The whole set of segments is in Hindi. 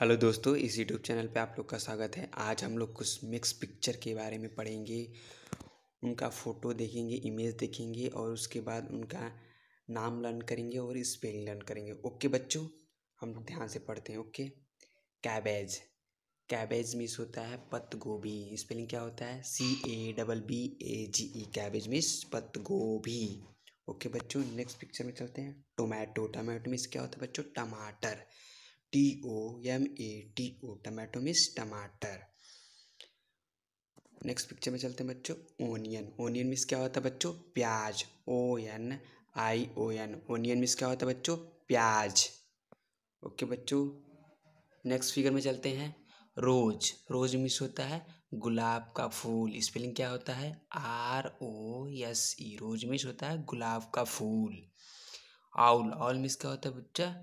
हेलो दोस्तों इस यूट्यूब चैनल पे आप लोग का स्वागत है आज हम लोग कुछ मिक्स पिक्चर के बारे में पढ़ेंगे उनका फ़ोटो देखेंगे इमेज देखेंगे और उसके बाद उनका नाम लर्न करेंगे और स्पेलिंग लर्न करेंगे ओके बच्चों हम लोग ध्यान से पढ़ते हैं ओके कैबेज कैबेज मिस होता है पत्त गोभी स्पेलिंग क्या होता है C A double B A G E cabbage means पत्त गोभी ओके बच्चों नेक्स्ट पिक्चर में चलते हैं टोमेटो टमाटो मिस क्या होता है बच्चों टमाटर T O M A T O tomato means टमाटर नेक्स्ट पिक्चर में चलते हैं बच्चों ओनियन ओनियन मीन्स क्या होता है बच्चों प्याज O N I O N onion means क्या होता है बच्चों प्याज ओके बच्चों नेक्स्ट फिगर में चलते हैं रोज रोज मीन्स होता है गुलाब का फूल स्पेलिंग क्या होता है R O S E rose means होता है गुलाब का फूल आउल आउल मीन्स क्या होता है बच्चा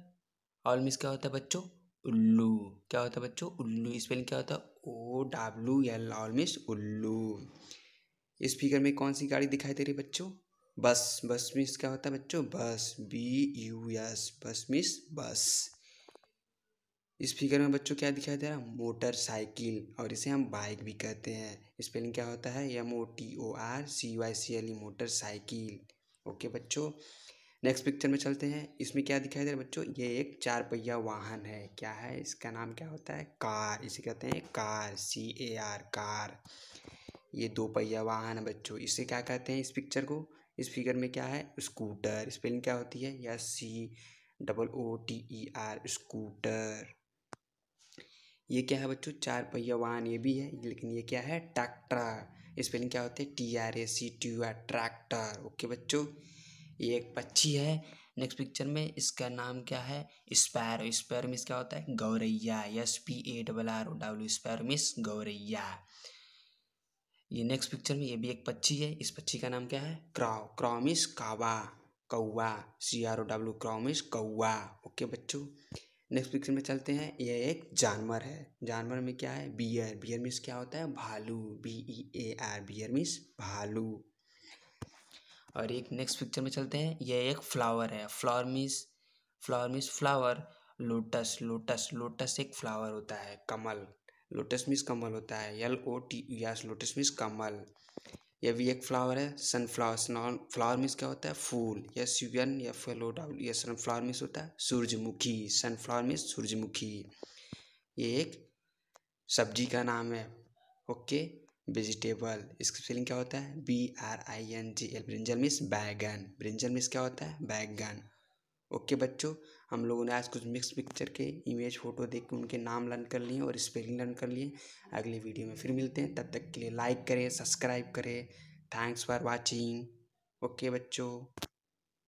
और मिस क्या होता है बच्चों उल्लू क्या होता है बच्चों उल्लू स्पेलिंग क्या होता है O W L owl means उल्लू इस फिगर में कौन सी गाड़ी दिखाई दे रही है बच्चों बस बस मिस क्या होता है बच्चों bus B U S bus means bus इस फिगर में बच्चों क्या दिखाई दे रहा है मोटरसाइकिल और इसे हम बाइक भी कहते हैं स्पेलिंग क्या होता है M O T O R C Y C L E motorcycle okay बच्चों नेक्स्ट पिक्चर में चलते हैं इसमें क्या दिखाई दे रहा है बच्चों ये एक चार पहिया वाहन है क्या है इसका नाम क्या होता है कार इसे कहते हैं car C A R car ये दो पहिया वाहन है बच्चों इसे क्या कहते हैं इस पिक्चर को इस फिगर में क्या है स्कूटर स्पेलिंग क्या होती है या C double O T E R scooter ये क्या है बच्चों चार पहिया वाहन ये भी है लेकिन ये क्या है ट्रैक्टर स्पेलिंग क्या होती है T R A C T R tractor okay बच्चों ये एक पक्षी है नेक्स्ट पिक्चर में इसका नाम क्या है स्पैरो स्पैरो मिस क्या होता है गौरैया S P A double R O W sparrow means गौरैया ये नेक्स्ट पिक्चर में ये भी एक पक्षी है इस पक्षी का नाम क्या है क्राउ क्रॉमिस कावा कौआ सी आर ओ डब्ल्यू क्रॉमिस कौआ ओके बच्चों नेक्स्ट पिक्चर में चलते हैं यह एक जानवर है जानवर में क्या है बियर बियर मिस क्या होता है भालू B E A R bear means भालू और एक नेक्स्ट पिक्चर में चलते हैं यह एक फ्लावर है flower means flower means flower lotus lotus lotus एक फ्लावर होता है कमल लोटस मीस कमल होता है L O T S lotus means कमल यह भी एक फ्लावर है सनफ्लावर सन फ्लावर मीस क्या होता है फूल एन एफ या ओ डब्ल्यू या सनफ्लावर मीस होता है सन सनफ्लावर मीस सूर्यमुखी ये एक सब्जी का नाम है ओके वेजिटेबल इसका स्पेलिंग क्या होता है B R I N J L brinjal मिस बैगन ब्रिंजल मिस क्या होता है बैगन ओके बच्चों हम लोगों ने आज कुछ मिक्स पिक्चर के इमेज फोटो देख के उनके नाम लर्न कर लिए और स्पेलिंग लर्न कर लिए अगले वीडियो में फिर मिलते हैं तब तक के लिए लाइक करें सब्सक्राइब करें थैंक्स फॉर वाचिंग ओके बच्चों